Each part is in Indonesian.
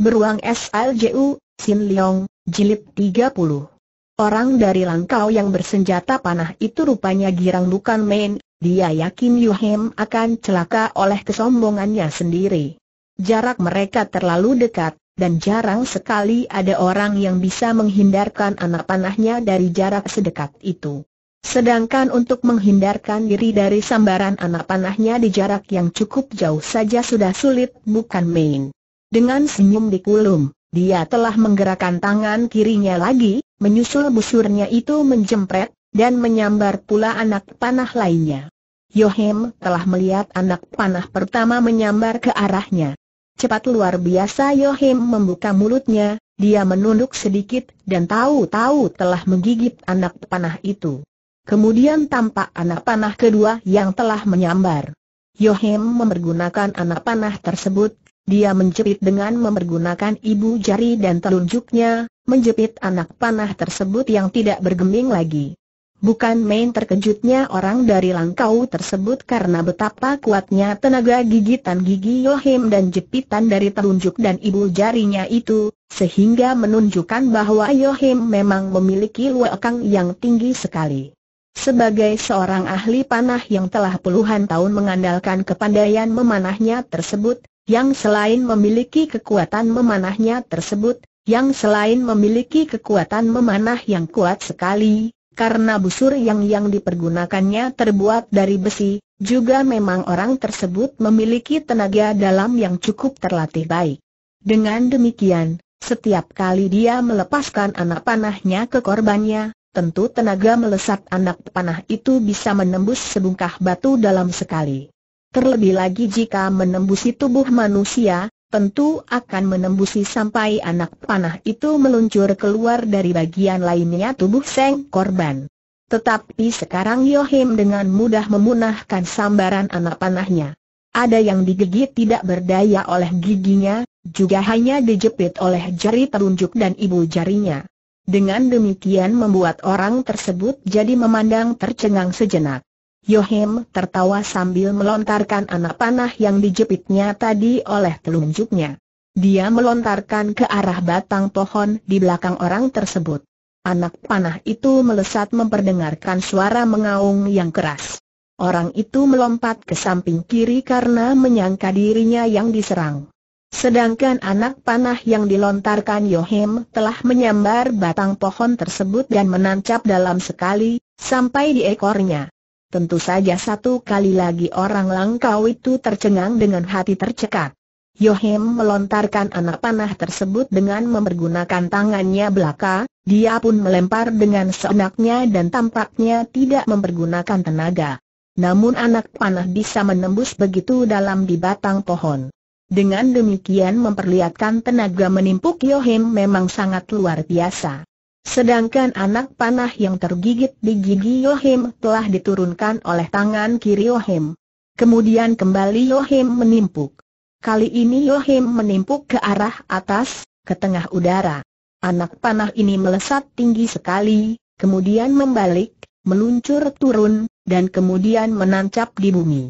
Beruang SLJU, Sin Leong, Jilid 30. Orang dari Langkau yang bersenjata panah itu rupanya girang bukan main, dia yakin Yuhem akan celaka oleh kesombongannya sendiri. Jarak mereka terlalu dekat, dan jarang sekali ada orang yang bisa menghindarkan anak panahnya dari jarak sedekat itu. Sedangkan untuk menghindarkan diri dari sambaran anak panahnya di jarak yang cukup jauh saja sudah sulit bukan main. Dengan senyum di kulum, dia telah menggerakkan tangan kirinya lagi, menyusul busurnya itu menjempret, dan menyambar pula anak panah lainnya. Yohem telah melihat anak panah pertama menyambar ke arahnya. Cepat luar biasa Yohem membuka mulutnya, dia menunduk sedikit dan tahu-tahu telah menggigit anak panah itu. Kemudian tampak anak panah kedua yang telah menyambar. Yohem memergunakan anak panah tersebut dia menjepit dengan mempergunakan ibu jari dan telunjuknya, menjepit anak panah tersebut yang tidak bergeming lagi. Bukan main terkejutnya orang dari langkau tersebut karena betapa kuatnya tenaga gigitan gigi Yohim dan jepitan dari telunjuk dan ibu jarinya itu, sehingga menunjukkan bahwa Yohim memang memiliki luakang yang tinggi sekali. Sebagai seorang ahli panah yang telah puluhan tahun mengandalkan kepandaian memanahnya tersebut, yang selain memiliki kekuatan memanahnya tersebut, yang selain memiliki kekuatan memanah yang kuat sekali, karena busur yang yang dipergunakannya terbuat dari besi, juga memang orang tersebut memiliki tenaga dalam yang cukup terlatih baik. Dengan demikian, setiap kali dia melepaskan anak panahnya ke korbannya, tentu tenaga melesat anak panah itu bisa menembus sebungkah batu dalam sekali. Terlebih lagi jika menembusi tubuh manusia, tentu akan menembusi sampai anak panah itu meluncur keluar dari bagian lainnya tubuh seng korban. Tetapi sekarang Yohim dengan mudah memunahkan sambaran anak panahnya. Ada yang digigit tidak berdaya oleh giginya, juga hanya dijepit oleh jari telunjuk dan ibu jarinya. Dengan demikian membuat orang tersebut jadi memandang tercengang sejenak. Yohim tertawa sambil melontarkan anak panah yang dijepitnya tadi oleh telunjuknya. Dia melontarkan ke arah batang pohon di belakang orang tersebut. Anak panah itu melesat memperdengarkan suara mengaung yang keras. Orang itu melompat ke samping kiri karena menyangka dirinya yang diserang. Sedangkan anak panah yang dilontarkan Yohim telah menyambar batang pohon tersebut dan menancap dalam sekali, sampai di ekornya. Tentu saja satu kali lagi orang langkau itu tercengang dengan hati tercekat. Yohem melontarkan anak panah tersebut dengan mempergunakan tangannya belaka, dia pun melempar dengan seenaknya dan tampaknya tidak mempergunakan tenaga. Namun anak panah bisa menembus begitu dalam di batang pohon. Dengan demikian memperlihatkan tenaga menimpuk Yohem memang sangat luar biasa. Sedangkan anak panah yang tergigit di gigi Yohim telah diturunkan oleh tangan kiri Yohim. Kemudian kembali Yohim menimpuk. Kali ini Yohim menimpuk ke arah atas, ke tengah udara. Anak panah ini melesat tinggi sekali, kemudian membalik, meluncur turun, dan kemudian menancap di bumi.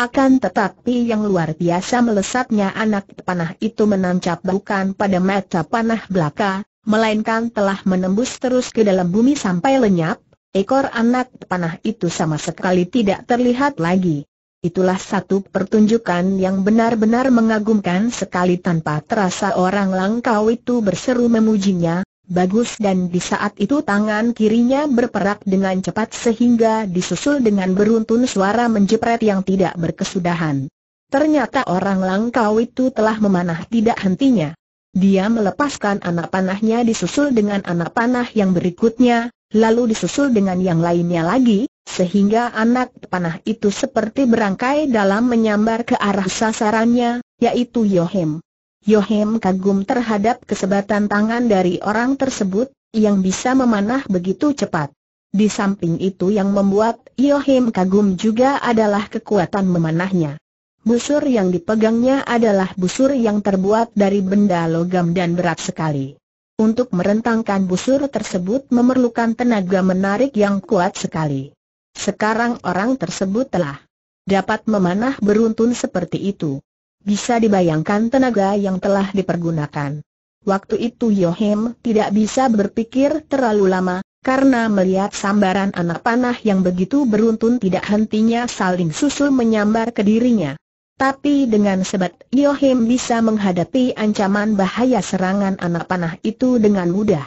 Akan tetapi yang luar biasa melesatnya anak panah itu menancap bukan pada mata panah belaka, melainkan telah menembus terus ke dalam bumi sampai lenyap, ekor anak panah itu sama sekali tidak terlihat lagi. Itulah satu pertunjukan yang benar-benar mengagumkan sekali tanpa terasa orang langkau itu berseru memujinya, bagus dan di saat itu tangan kirinya berperak dengan cepat sehingga disusul dengan beruntun suara menjepret yang tidak berkesudahan. Ternyata orang langkau itu telah memanah tidak hentinya. Dia melepaskan anak panahnya disusul dengan anak panah yang berikutnya, lalu disusul dengan yang lainnya lagi, sehingga anak panah itu seperti berangkai dalam menyambar ke arah sasarannya, yaitu Yohem. Yohem kagum terhadap kesebatan tangan dari orang tersebut, yang bisa memanah begitu cepat. Di samping itu yang membuat Yohem kagum juga adalah kekuatan memanahnya. Busur yang dipegangnya adalah busur yang terbuat dari benda logam dan berat sekali. Untuk merentangkan busur tersebut memerlukan tenaga menarik yang kuat sekali. Sekarang orang tersebut telah dapat memanah beruntun seperti itu. Bisa dibayangkan tenaga yang telah dipergunakan. Waktu itu Yohem tidak bisa berpikir terlalu lama, karena melihat sambaran anak panah yang begitu beruntun tidak hentinya saling susul menyambar ke dirinya. Tapi dengan sebat Yohim bisa menghadapi ancaman bahaya serangan anak panah itu dengan mudah.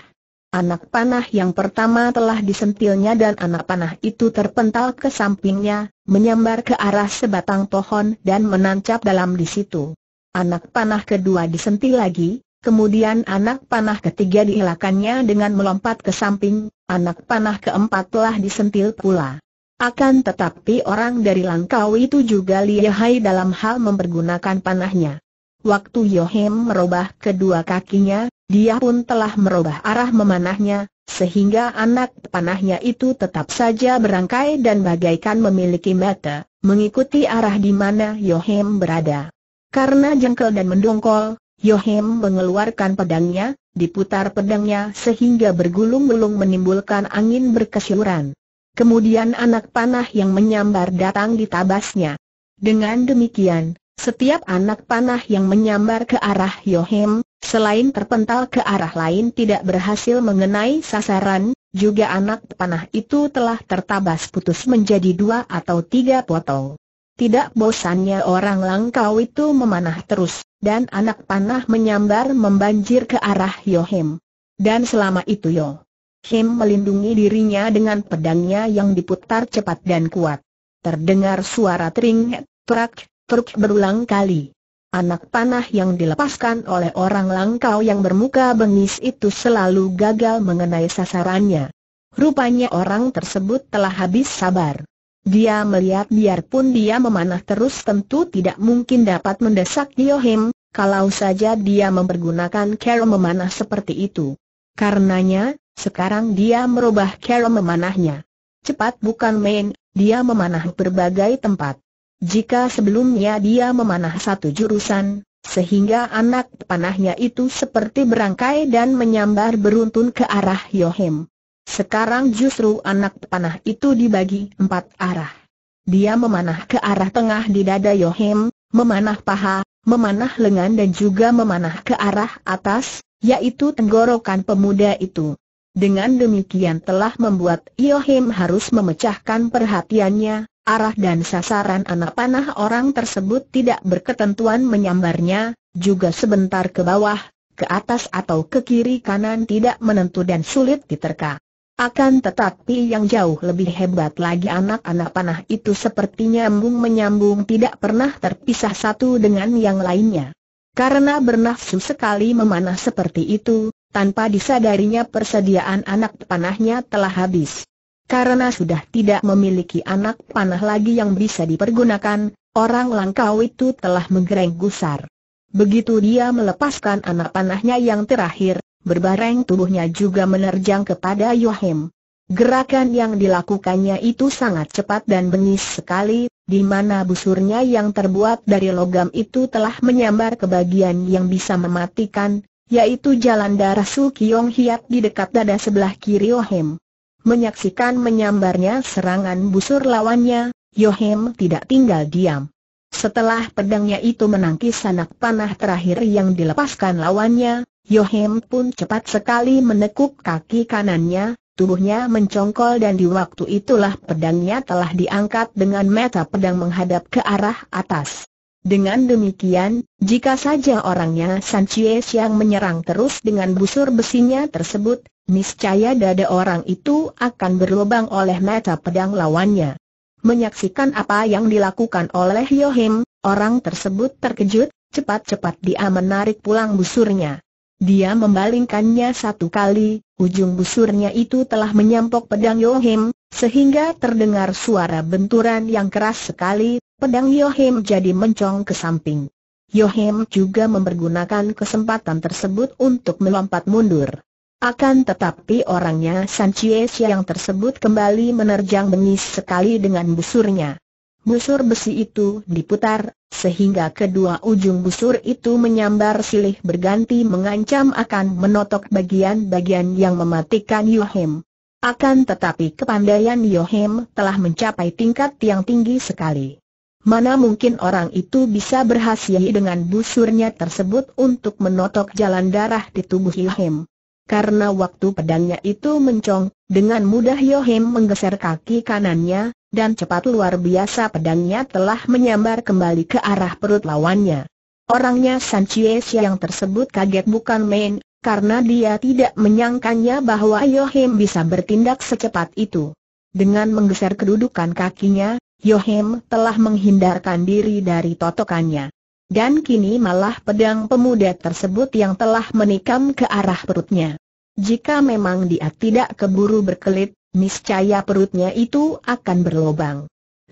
Anak panah yang pertama telah disentilnya dan anak panah itu terpental ke sampingnya, menyambar ke arah sebatang pohon dan menancap dalam di situ. Anak panah kedua disentil lagi, kemudian anak panah ketiga dihilakannya dengan melompat ke samping, anak panah keempat telah disentil pula. Akan tetapi orang dari Langkau itu juga lihai dalam hal mempergunakan panahnya. Waktu Yohim merubah kedua kakinya, dia pun telah merubah arah memanahnya, sehingga anak panahnya itu tetap saja berangkai dan bagaikan memiliki mata, mengikuti arah di mana Yohim berada. Karena jengkel dan mendongkol, Yohim mengeluarkan pedangnya, diputar pedangnya sehingga bergulung-gulung menimbulkan angin berkesyuran. Kemudian anak panah yang menyambar datang ditabasnya. Dengan demikian, setiap anak panah yang menyambar ke arah Yohem, selain terpental ke arah lain tidak berhasil mengenai sasaran, juga anak panah itu telah tertabas putus menjadi dua atau tiga potong. Tidak bosannya orang langkau itu memanah terus, dan anak panah menyambar membanjir ke arah Yohem. Dan selama itu Yo Kim melindungi dirinya dengan pedangnya yang diputar cepat dan kuat. Terdengar suara tering, truk, truk berulang kali. Anak panah yang dilepaskan oleh orang langkau yang bermuka bengis itu selalu gagal mengenai sasarannya. Rupanya orang tersebut telah habis sabar. Dia melihat biarpun dia memanah terus tentu tidak mungkin dapat mendesak Diohim, kalau saja dia mempergunakan cara memanah seperti itu. Karenanya, sekarang dia merubah cara memanahnya. Cepat bukan main, dia memanah berbagai tempat. Jika sebelumnya dia memanah satu jurusan, sehingga anak panahnya itu seperti berangkai dan menyambar beruntun ke arah Yohem. Sekarang justru anak panah itu dibagi empat arah. Dia memanah ke arah tengah di dada Yohem, memanah paha, memanah lengan dan juga memanah ke arah atas, yaitu tenggorokan pemuda itu. Dengan demikian telah membuat Yohim harus memecahkan perhatiannya, arah dan sasaran anak panah orang tersebut tidak berketentuan menyambarnya, juga sebentar ke bawah, ke atas atau ke kiri kanan tidak menentu dan sulit diterka. Akan tetapi yang jauh lebih hebat lagi anak-anak panah itu seperti nyambung menyambung tidak pernah terpisah satu dengan yang lainnya. Karena bernafsu sekali memanah seperti itu, tanpa disadarinya persediaan anak panahnya telah habis. Karena sudah tidak memiliki anak panah lagi yang bisa dipergunakan, orang langkau itu telah menggereng gusar. Begitu dia melepaskan anak panahnya yang terakhir, berbareng tubuhnya juga menerjang kepada Yohim. Gerakan yang dilakukannya itu sangat cepat dan bengis sekali, di mana busurnya yang terbuat dari logam itu telah menyambar ke bagian yang bisa mematikan, yaitu jalan darah Su Kiong Hiat di dekat dada sebelah kiri Yohem. Menyaksikan menyambarnya serangan busur lawannya, Yohem tidak tinggal diam. Setelah pedangnya itu menangkis sanak panah terakhir yang dilepaskan lawannya, Yohem pun cepat sekali menekuk kaki kanannya, tubuhnya mencongkol dan di waktu itulah pedangnya telah diangkat dengan mata pedang menghadap ke arah atas. Dengan demikian, jika saja orangnya San Chie Siang menyerang terus dengan busur besinya tersebut, niscaya dada orang itu akan berlubang oleh mata pedang lawannya. Menyaksikan apa yang dilakukan oleh Yohim, orang tersebut terkejut, cepat-cepat dia menarik pulang busurnya. Dia membalingkannya satu kali, ujung busurnya itu telah menyampok pedang Yohim, sehingga terdengar suara benturan yang keras sekali, Pedang Yohim jadi mencong ke samping. Yohim juga mempergunakan kesempatan tersebut untuk melompat mundur. Akan tetapi orangnya San yang tersebut kembali menerjang bengis sekali dengan busurnya. Busur besi itu diputar, sehingga kedua ujung busur itu menyambar silih berganti mengancam akan menotok bagian-bagian yang mematikan Yohim. Akan tetapi kepandaian Yohim telah mencapai tingkat yang tinggi sekali. Mana mungkin orang itu bisa berhasil dengan busurnya tersebut untuk menotok jalan darah di tubuh Yohem. Karena waktu pedangnya itu mencong, dengan mudah Yohem menggeser kaki kanannya, dan cepat luar biasa pedangnya telah menyambar kembali ke arah perut lawannya. Orangnya Sanchez yang tersebut kaget bukan main, karena dia tidak menyangkanya bahwa Yohem bisa bertindak secepat itu. Dengan menggeser kedudukan kakinya, Yohim telah menghindarkan diri dari totokannya. Dan kini malah pedang pemuda tersebut yang telah menikam ke arah perutnya. Jika memang dia tidak keburu berkelit, niscaya perutnya itu akan berlobang.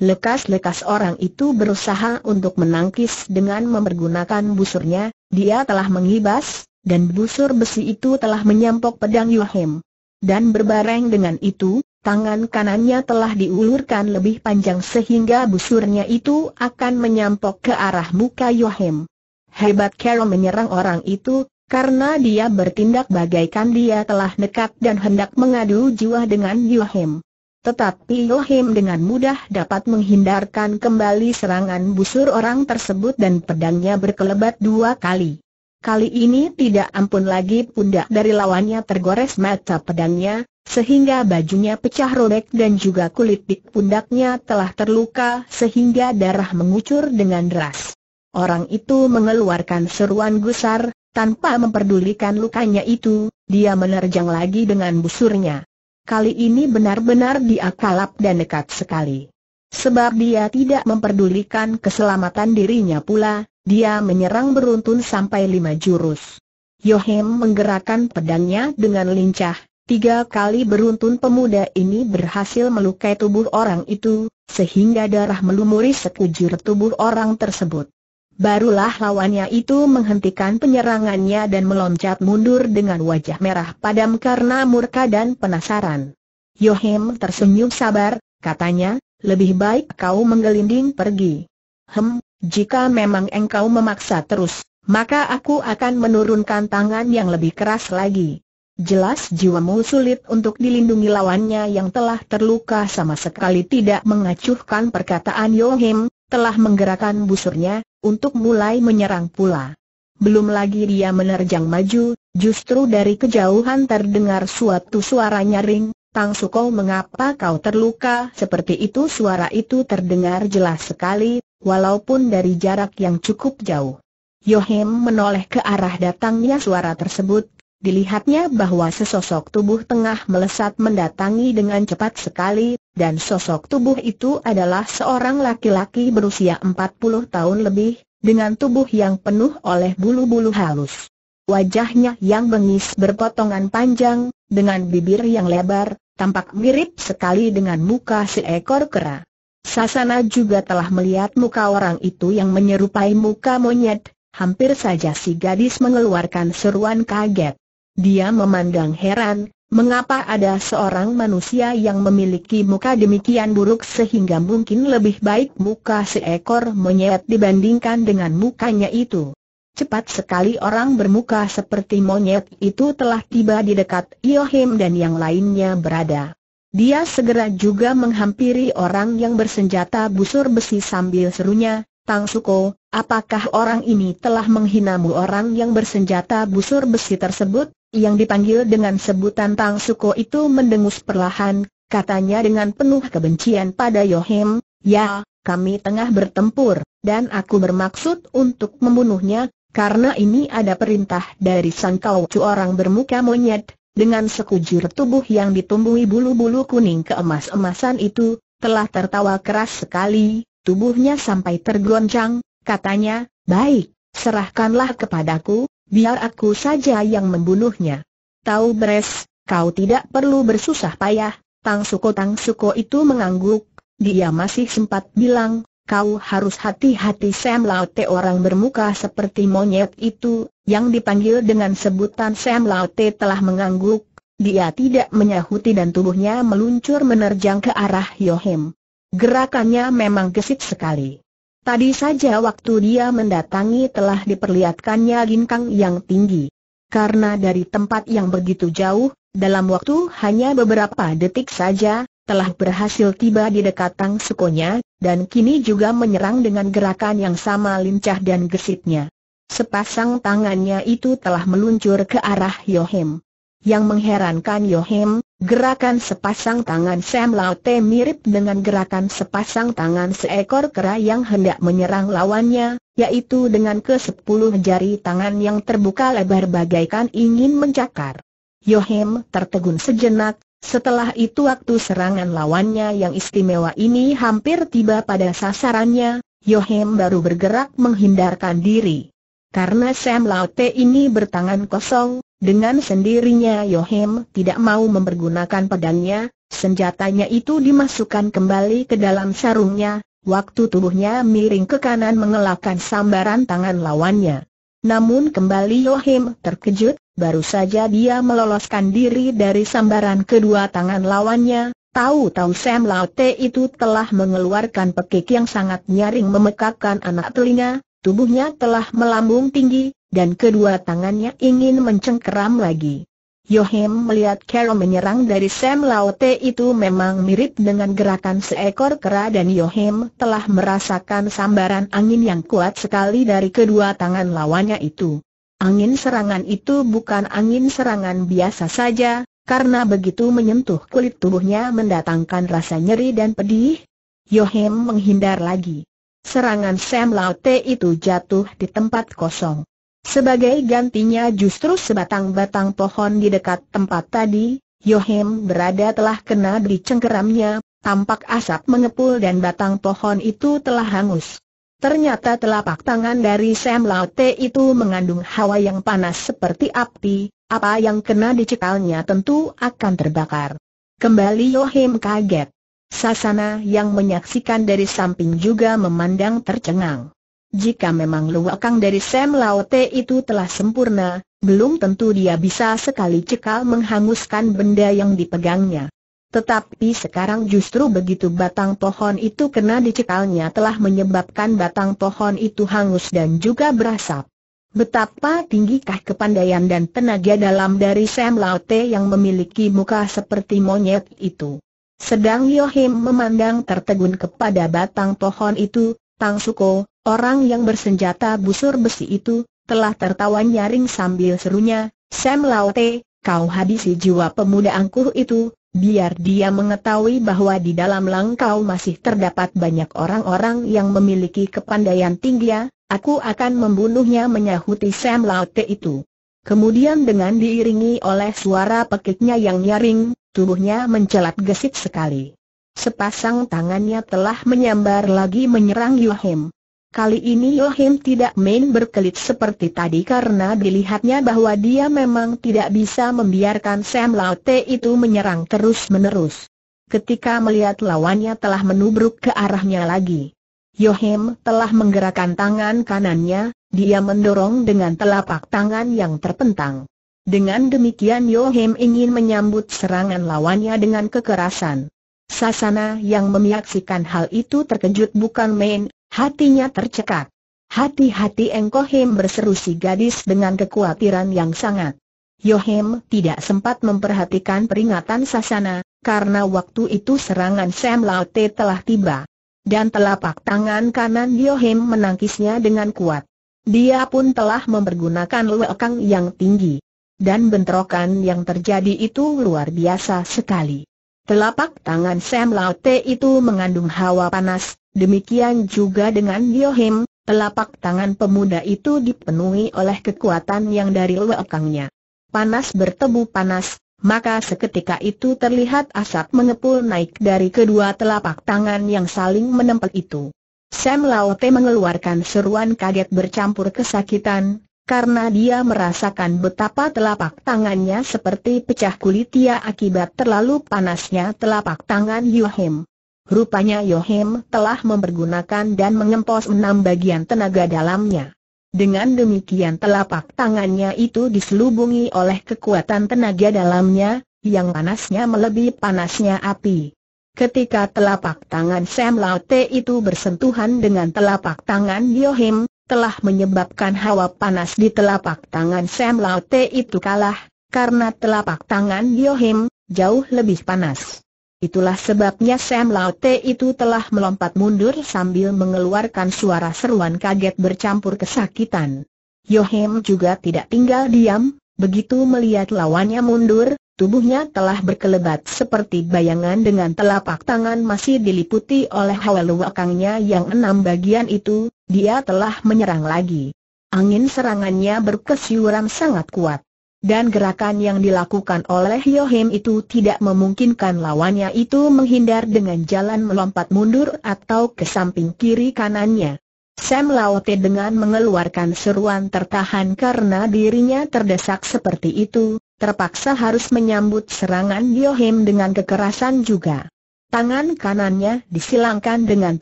Lekas-lekas orang itu berusaha untuk menangkis dengan mempergunakan busurnya, dia telah mengibas, dan busur besi itu telah menyampok pedang Yohim. Dan berbareng dengan itu, tangan kanannya telah diulurkan lebih panjang sehingga busurnya itu akan menyampok ke arah muka Yohem. Hebat Carol menyerang orang itu, karena dia bertindak bagaikan dia telah nekat dan hendak mengadu jiwa dengan Yohem. Tetapi Yohem dengan mudah dapat menghindarkan kembali serangan busur orang tersebut dan pedangnya berkelebat dua kali. Kali ini tidak ampun lagi pundak dari lawannya tergores mata pedangnya, sehingga bajunya pecah robek dan juga kulit di pundaknya telah terluka sehingga darah mengucur dengan deras. Orang itu mengeluarkan seruan gusar, tanpa memperdulikan lukanya itu, dia menerjang lagi dengan busurnya. Kali ini benar-benar dia kalap dan dekat sekali. Sebab dia tidak memperdulikan keselamatan dirinya pula, dia menyerang beruntun sampai lima jurus. Yohem menggerakkan pedangnya dengan lincah, Tiga kali beruntun pemuda ini berhasil melukai tubuh orang itu, sehingga darah melumuri sekujur tubuh orang tersebut. Barulah lawannya itu menghentikan penyerangannya dan meloncat mundur dengan wajah merah padam karena murka dan penasaran. Yohem tersenyum sabar, katanya, lebih baik kau menggelinding pergi. Hem, jika memang engkau memaksa terus, maka aku akan menurunkan tangan yang lebih keras lagi. Jelas jiwamu sulit untuk dilindungi lawannya yang telah terluka sama sekali tidak mengacuhkan perkataan Yohim, telah menggerakkan busurnya, untuk mulai menyerang pula. Belum lagi dia menerjang maju, justru dari kejauhan terdengar suatu suara nyaring, Tang Suko mengapa kau terluka seperti itu suara itu terdengar jelas sekali, walaupun dari jarak yang cukup jauh. Yohim menoleh ke arah datangnya suara tersebut, Dilihatnya bahwa sesosok tubuh tengah melesat mendatangi dengan cepat sekali, dan sosok tubuh itu adalah seorang laki-laki berusia 40 tahun lebih, dengan tubuh yang penuh oleh bulu-bulu halus. Wajahnya yang bengis berpotongan panjang, dengan bibir yang lebar, tampak mirip sekali dengan muka seekor kera. Sasana juga telah melihat muka orang itu yang menyerupai muka monyet, hampir saja si gadis mengeluarkan seruan kaget. Dia memandang heran, mengapa ada seorang manusia yang memiliki muka demikian buruk sehingga mungkin lebih baik muka seekor monyet dibandingkan dengan mukanya itu. Cepat sekali orang bermuka seperti monyet itu telah tiba di dekat Yohim dan yang lainnya berada. Dia segera juga menghampiri orang yang bersenjata busur besi sambil serunya, Tang Suko, apakah orang ini telah menghinamu orang yang bersenjata busur besi tersebut? yang dipanggil dengan sebutan Tang Suko itu mendengus perlahan, katanya dengan penuh kebencian pada Yohim, ya, kami tengah bertempur, dan aku bermaksud untuk membunuhnya, karena ini ada perintah dari Sang kau." orang bermuka monyet, dengan sekujur tubuh yang ditumbuhi bulu-bulu kuning keemas-emasan itu, telah tertawa keras sekali, tubuhnya sampai tergoncang, katanya, baik, serahkanlah kepadaku, biar aku saja yang membunuhnya. Tahu beres, kau tidak perlu bersusah payah, Tang Suko Tang Suko itu mengangguk, dia masih sempat bilang, kau harus hati-hati Sam Laute orang bermuka seperti monyet itu, yang dipanggil dengan sebutan Sam Laute telah mengangguk, dia tidak menyahuti dan tubuhnya meluncur menerjang ke arah Yohim. Gerakannya memang gesit sekali. Tadi saja waktu dia mendatangi telah diperlihatkannya ginkang yang tinggi. Karena dari tempat yang begitu jauh, dalam waktu hanya beberapa detik saja, telah berhasil tiba di dekat Tang Sukonya, dan kini juga menyerang dengan gerakan yang sama lincah dan gesitnya. Sepasang tangannya itu telah meluncur ke arah Yohem. Yang mengherankan Yohem, Gerakan sepasang tangan Sam Laute mirip dengan gerakan sepasang tangan seekor kera yang hendak menyerang lawannya, yaitu dengan ke sepuluh jari tangan yang terbuka lebar bagaikan ingin mencakar. Yohem tertegun sejenak, setelah itu waktu serangan lawannya yang istimewa ini hampir tiba pada sasarannya, Yohem baru bergerak menghindarkan diri. Karena Sam Laute ini bertangan kosong, dengan sendirinya Yohim tidak mau mempergunakan pedangnya, senjatanya itu dimasukkan kembali ke dalam sarungnya, waktu tubuhnya miring ke kanan mengelakkan sambaran tangan lawannya. Namun kembali Yohim terkejut, baru saja dia meloloskan diri dari sambaran kedua tangan lawannya, tahu-tahu Sam Laute itu telah mengeluarkan pekik yang sangat nyaring memekakkan anak telinga, Tubuhnya telah melambung tinggi, dan kedua tangannya ingin mencengkeram lagi. Yohem melihat Carol menyerang dari Sam Laote itu memang mirip dengan gerakan seekor kera dan Yohem telah merasakan sambaran angin yang kuat sekali dari kedua tangan lawannya itu. Angin serangan itu bukan angin serangan biasa saja, karena begitu menyentuh kulit tubuhnya mendatangkan rasa nyeri dan pedih. Yohem menghindar lagi. Serangan Sam Laute itu jatuh di tempat kosong. Sebagai gantinya justru sebatang-batang pohon di dekat tempat tadi, Yohim berada telah kena di cengkeramnya, tampak asap mengepul dan batang pohon itu telah hangus. Ternyata telapak tangan dari Sam Laute itu mengandung hawa yang panas seperti api, apa yang kena di dicekalnya tentu akan terbakar. Kembali Yohim kaget. Sasana yang menyaksikan dari samping juga memandang tercengang. Jika memang luakang dari Sam Laote itu telah sempurna, belum tentu dia bisa sekali cekal menghanguskan benda yang dipegangnya. Tetapi sekarang justru begitu batang pohon itu kena dicekalnya telah menyebabkan batang pohon itu hangus dan juga berasap. Betapa tinggikah kepandaian dan tenaga dalam dari Sam Laote yang memiliki muka seperti monyet itu. Sedang Yohim memandang tertegun kepada batang pohon itu, Tang Suko, orang yang bersenjata busur besi itu, telah tertawa nyaring sambil serunya, Sam Laute, kau habisi jiwa pemuda angkuh itu, biar dia mengetahui bahwa di dalam langkau masih terdapat banyak orang-orang yang memiliki kepandaian tinggi ya, aku akan membunuhnya menyahuti Sam Laute itu. Kemudian dengan diiringi oleh suara pekiknya yang nyaring, Tubuhnya mencelat gesit sekali. Sepasang tangannya telah menyambar lagi menyerang Yohim. Kali ini Yohim tidak main berkelit seperti tadi karena dilihatnya bahwa dia memang tidak bisa membiarkan Sam Laute itu menyerang terus-menerus. Ketika melihat lawannya telah menubruk ke arahnya lagi. Yohim telah menggerakkan tangan kanannya, dia mendorong dengan telapak tangan yang terpentang. Dengan demikian Yohem ingin menyambut serangan lawannya dengan kekerasan. Sasana yang menyaksikan hal itu terkejut bukan main, hatinya tercekat. Hati-hati Engkohem berseru si gadis dengan kekhawatiran yang sangat. Yohem tidak sempat memperhatikan peringatan Sasana, karena waktu itu serangan Sam Laute telah tiba. Dan telapak tangan kanan Yohem menangkisnya dengan kuat. Dia pun telah mempergunakan luekang yang tinggi dan bentrokan yang terjadi itu luar biasa sekali. Telapak tangan Sam Laute itu mengandung hawa panas, demikian juga dengan Yohim, telapak tangan pemuda itu dipenuhi oleh kekuatan yang dari lekangnya. Panas bertebu panas, maka seketika itu terlihat asap mengepul naik dari kedua telapak tangan yang saling menempel itu. Sam Laute mengeluarkan seruan kaget bercampur kesakitan, karena dia merasakan betapa telapak tangannya seperti pecah kulit ia akibat terlalu panasnya telapak tangan Yohim. Rupanya Yohim telah mempergunakan dan mengempos enam bagian tenaga dalamnya. Dengan demikian telapak tangannya itu diselubungi oleh kekuatan tenaga dalamnya, yang panasnya melebihi panasnya api. Ketika telapak tangan Sam Laute itu bersentuhan dengan telapak tangan Yohim, telah menyebabkan hawa panas di telapak tangan Sam Laute itu kalah, karena telapak tangan Yohim, jauh lebih panas. Itulah sebabnya Sam Laute itu telah melompat mundur sambil mengeluarkan suara seruan kaget bercampur kesakitan. Yohim juga tidak tinggal diam, begitu melihat lawannya mundur, tubuhnya telah berkelebat seperti bayangan dengan telapak tangan masih diliputi oleh hawa luakangnya yang enam bagian itu, dia telah menyerang lagi. Angin serangannya berkesyuran sangat kuat. Dan gerakan yang dilakukan oleh Yohim itu tidak memungkinkan lawannya itu menghindar dengan jalan melompat mundur atau ke samping kiri kanannya. Sam Laote dengan mengeluarkan seruan tertahan karena dirinya terdesak seperti itu, terpaksa harus menyambut serangan Yohim dengan kekerasan juga. Tangan kanannya disilangkan dengan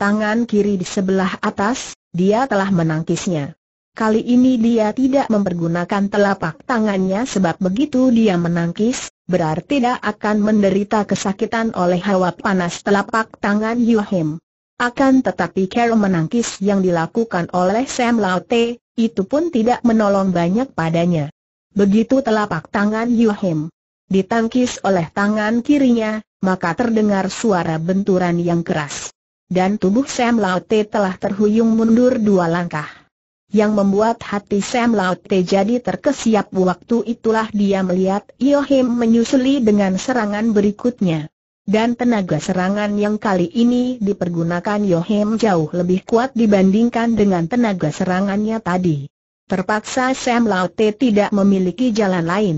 tangan kiri di sebelah atas, dia telah menangkisnya. Kali ini dia tidak mempergunakan telapak tangannya sebab begitu dia menangkis, berarti tidak akan menderita kesakitan oleh hawa panas telapak tangan Yuhim. Akan tetapi Carol menangkis yang dilakukan oleh Sam Laute, itu pun tidak menolong banyak padanya. Begitu telapak tangan Yuhim ditangkis oleh tangan kirinya, maka terdengar suara benturan yang keras dan tubuh Sam Laute telah terhuyung mundur dua langkah. Yang membuat hati Sam Laute jadi terkesiap waktu itulah dia melihat Yohim menyusuli dengan serangan berikutnya. Dan tenaga serangan yang kali ini dipergunakan Yohim jauh lebih kuat dibandingkan dengan tenaga serangannya tadi. Terpaksa Sam Laute tidak memiliki jalan lain.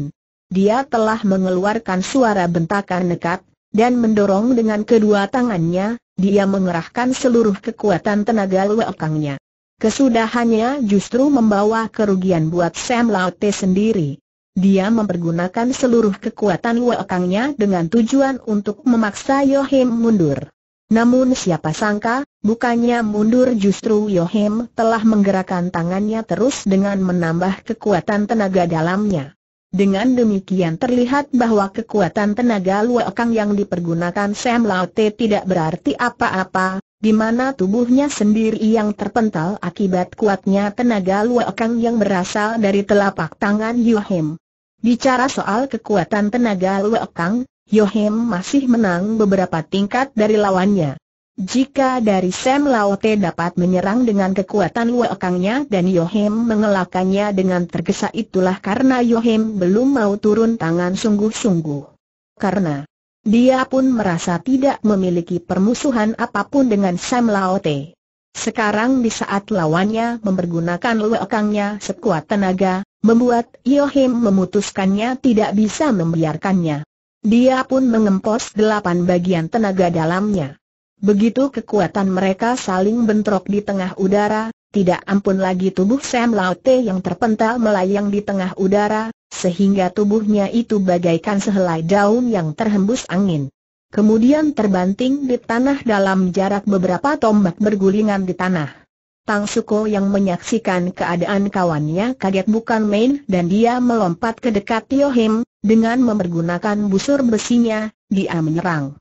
Dia telah mengeluarkan suara bentakan nekat, dan mendorong dengan kedua tangannya, dia mengerahkan seluruh kekuatan tenaga luekangnya. Kesudahannya justru membawa kerugian buat Sam Laute sendiri. Dia mempergunakan seluruh kekuatan luekangnya dengan tujuan untuk memaksa Yohim mundur. Namun siapa sangka, bukannya mundur justru Yohim telah menggerakkan tangannya terus dengan menambah kekuatan tenaga dalamnya. Dengan demikian terlihat bahwa kekuatan tenaga luakang yang dipergunakan Sam Laute tidak berarti apa-apa, di mana tubuhnya sendiri yang terpental akibat kuatnya tenaga luakang yang berasal dari telapak tangan Yohim. Bicara soal kekuatan tenaga luakang, Yohim masih menang beberapa tingkat dari lawannya. Jika dari Sam Laote dapat menyerang dengan kekuatan Wekangnya dan Yohim mengelakannya dengan tergesa itulah karena Yohim belum mau turun tangan sungguh-sungguh. Karena dia pun merasa tidak memiliki permusuhan apapun dengan Sam Laote. Sekarang di saat lawannya mempergunakan Wekangnya sekuat tenaga, membuat Yohim memutuskannya tidak bisa membiarkannya. Dia pun mengempos delapan bagian tenaga dalamnya. Begitu kekuatan mereka saling bentrok di tengah udara, tidak ampun lagi tubuh Sam Laute yang terpental melayang di tengah udara, sehingga tubuhnya itu bagaikan sehelai daun yang terhembus angin. Kemudian terbanting di tanah dalam jarak beberapa tombak bergulingan di tanah. Tang Suko yang menyaksikan keadaan kawannya kaget bukan main dan dia melompat ke dekat Tio Him, dengan mempergunakan busur besinya, dia menyerang.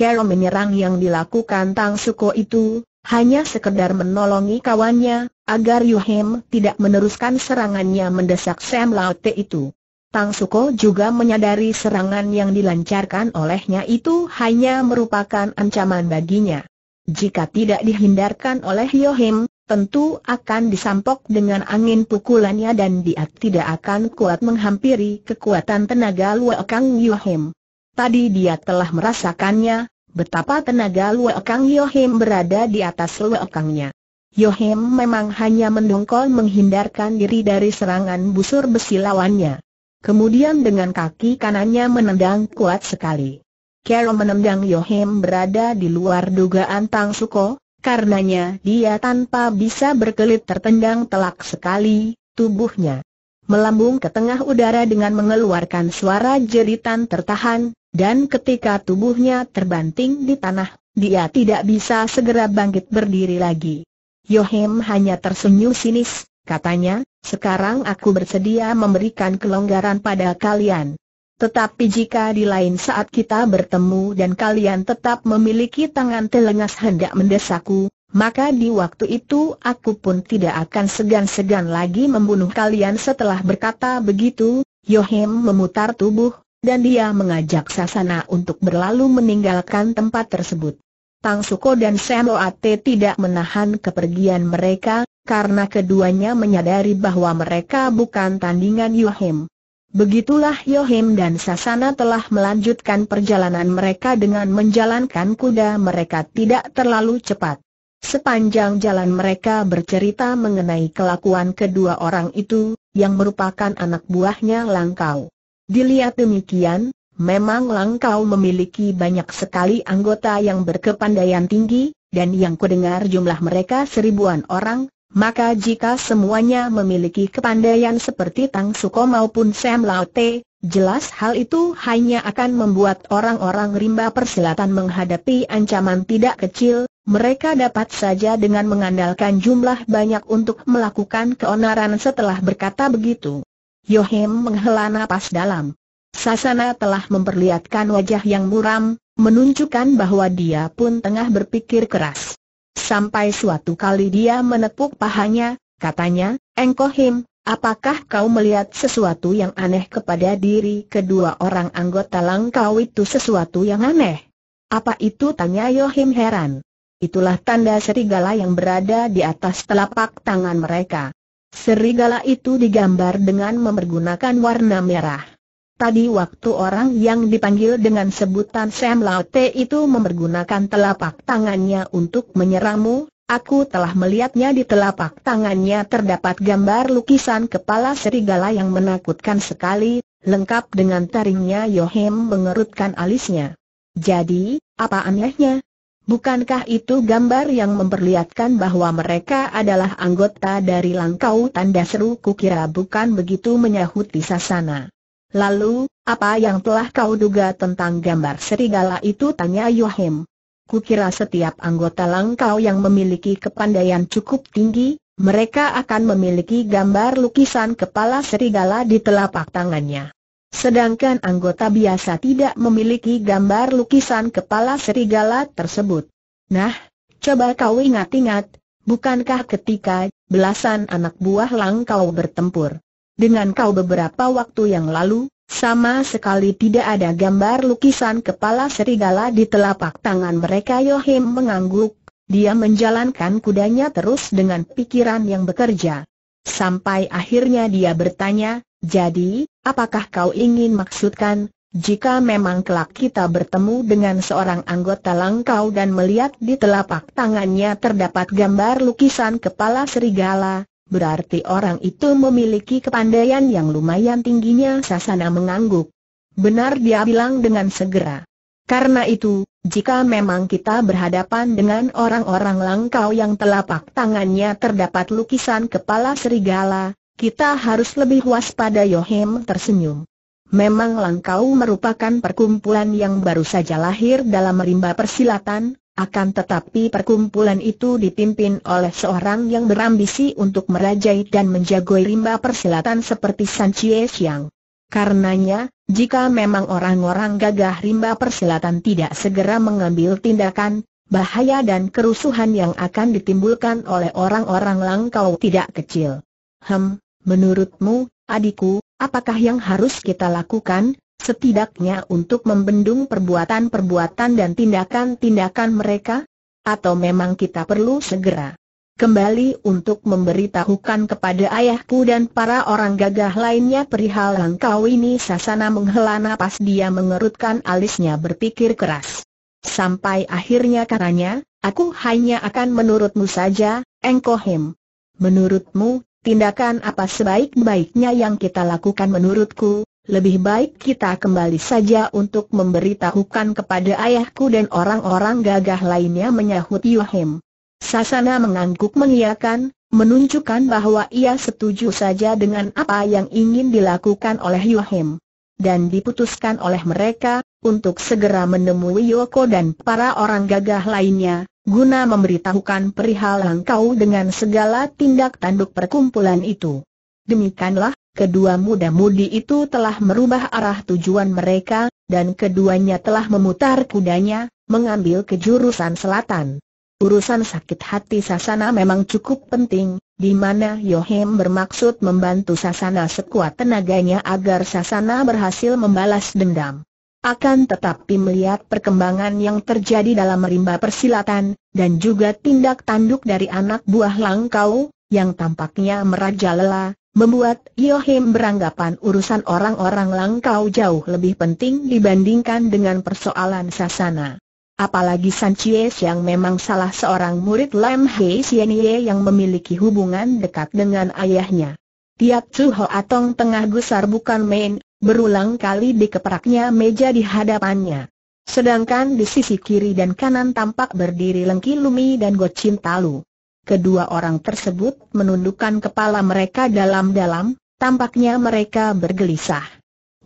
Carol menyerang yang dilakukan Tang Suko itu, hanya sekedar menolongi kawannya, agar Yuhem tidak meneruskan serangannya mendesak Sam Te itu. Tang Suko juga menyadari serangan yang dilancarkan olehnya itu hanya merupakan ancaman baginya. Jika tidak dihindarkan oleh Yohim, tentu akan disampok dengan angin pukulannya dan dia tidak akan kuat menghampiri kekuatan tenaga Luo Kang Yohim. Tadi dia telah merasakannya, betapa tenaga Luekang Yohim berada di atas Luekangnya. Yohim memang hanya mendongkol menghindarkan diri dari serangan busur besi lawannya. Kemudian dengan kaki kanannya menendang kuat sekali. Kero menendang Yohim berada di luar dugaan Tang Suko, karenanya dia tanpa bisa berkelit tertendang telak sekali, tubuhnya melambung ke tengah udara dengan mengeluarkan suara jeritan tertahan, dan ketika tubuhnya terbanting di tanah, dia tidak bisa segera bangkit berdiri lagi. Yohem hanya tersenyum sinis, katanya, sekarang aku bersedia memberikan kelonggaran pada kalian. Tetapi jika di lain saat kita bertemu dan kalian tetap memiliki tangan telengas hendak mendesakku, maka di waktu itu aku pun tidak akan segan-segan lagi membunuh kalian setelah berkata begitu, Yohem memutar tubuh, dan dia mengajak Sasana untuk berlalu meninggalkan tempat tersebut. Tang Suko dan Semo Ate tidak menahan kepergian mereka, karena keduanya menyadari bahwa mereka bukan tandingan Yohim. Begitulah Yohim dan Sasana telah melanjutkan perjalanan mereka dengan menjalankan kuda mereka tidak terlalu cepat. Sepanjang jalan mereka bercerita mengenai kelakuan kedua orang itu, yang merupakan anak buahnya Langkau. Dilihat demikian, memang Langkau memiliki banyak sekali anggota yang berkepandaian tinggi, dan yang kudengar jumlah mereka seribuan orang, maka jika semuanya memiliki kepandaian seperti Tang Suko maupun Sam Laute, jelas hal itu hanya akan membuat orang-orang rimba persilatan menghadapi ancaman tidak kecil, mereka dapat saja dengan mengandalkan jumlah banyak untuk melakukan keonaran setelah berkata begitu. Yohim menghela napas dalam. Sasana telah memperlihatkan wajah yang muram, menunjukkan bahwa dia pun tengah berpikir keras. Sampai suatu kali dia menepuk pahanya, katanya, Engkohim, apakah kau melihat sesuatu yang aneh kepada diri kedua orang anggota langkau itu sesuatu yang aneh? Apa itu tanya Yohim heran. Itulah tanda serigala yang berada di atas telapak tangan mereka. Serigala itu digambar dengan mempergunakan warna merah. Tadi waktu orang yang dipanggil dengan sebutan Sam Laute itu mempergunakan telapak tangannya untuk menyerangmu, Aku telah melihatnya di telapak tangannya terdapat gambar lukisan kepala serigala yang menakutkan sekali, lengkap dengan taringnya Yohem mengerutkan alisnya. Jadi, apa anehnya? Bukankah itu gambar yang memperlihatkan bahwa mereka adalah anggota dari Langkau tanda seru kukira bukan begitu menyahuti sasana. Lalu, apa yang telah kau duga tentang gambar serigala itu tanya Yohim. Kukira setiap anggota Langkau yang memiliki kepandaian cukup tinggi, mereka akan memiliki gambar lukisan kepala serigala di telapak tangannya. Sedangkan anggota biasa tidak memiliki gambar lukisan kepala serigala tersebut. Nah, coba kau ingat-ingat, bukankah ketika belasan anak buah Langkau bertempur dengan kau beberapa waktu yang lalu, sama sekali tidak ada gambar lukisan kepala serigala di telapak tangan mereka Yohim mengangguk, dia menjalankan kudanya terus dengan pikiran yang bekerja. Sampai akhirnya dia bertanya, jadi, apakah kau ingin maksudkan, jika memang kelak kita bertemu dengan seorang anggota langkau dan melihat di telapak tangannya terdapat gambar lukisan kepala serigala, berarti orang itu memiliki kepandaian yang lumayan tingginya Sasana mengangguk. Benar dia bilang dengan segera. Karena itu, jika memang kita berhadapan dengan orang-orang langkau yang telapak tangannya terdapat lukisan kepala serigala, kita harus lebih waspada Yohem tersenyum. Memang Langkau merupakan perkumpulan yang baru saja lahir dalam rimba persilatan, akan tetapi perkumpulan itu dipimpin oleh seorang yang berambisi untuk merajai dan menjagoi rimba persilatan seperti San Chie Xiang. Karenanya, jika memang orang-orang gagah rimba persilatan tidak segera mengambil tindakan, bahaya dan kerusuhan yang akan ditimbulkan oleh orang-orang Langkau tidak kecil. Hem, Menurutmu, adikku, apakah yang harus kita lakukan, setidaknya untuk membendung perbuatan-perbuatan dan tindakan-tindakan mereka? Atau memang kita perlu segera kembali untuk memberitahukan kepada ayahku dan para orang gagah lainnya perihal engkau ini Sasana menghela napas dia mengerutkan alisnya berpikir keras. Sampai akhirnya katanya, aku hanya akan menurutmu saja, Engkohem. Menurutmu, tindakan apa sebaik-baiknya yang kita lakukan menurutku, lebih baik kita kembali saja untuk memberitahukan kepada ayahku dan orang-orang gagah lainnya menyahut Yohim. Sasana mengangguk mengiakan, menunjukkan bahwa ia setuju saja dengan apa yang ingin dilakukan oleh Yohim. Dan diputuskan oleh mereka, untuk segera menemui Yoko dan para orang gagah lainnya, guna memberitahukan perihal langkau dengan segala tindak tanduk perkumpulan itu. Demikianlah, kedua muda-mudi itu telah merubah arah tujuan mereka, dan keduanya telah memutar kudanya, mengambil ke jurusan selatan. Urusan sakit hati Sasana memang cukup penting, di mana Yohem bermaksud membantu Sasana sekuat tenaganya agar Sasana berhasil membalas dendam. Akan tetapi melihat perkembangan yang terjadi dalam rimba persilatan, dan juga tindak tanduk dari anak buah Langkau, yang tampaknya merajalela, membuat Yohim beranggapan urusan orang-orang Langkau jauh lebih penting dibandingkan dengan persoalan sasana. Apalagi Sanchies yang memang salah seorang murid Lam Hei Ye yang memiliki hubungan dekat dengan ayahnya. Tiap Chu Ho Atong tengah gusar bukan main, berulang kali dikeperaknya meja di hadapannya. Sedangkan di sisi kiri dan kanan tampak berdiri Lengki Lumi dan Gocin Talu. Kedua orang tersebut menundukkan kepala mereka dalam-dalam, tampaknya mereka bergelisah.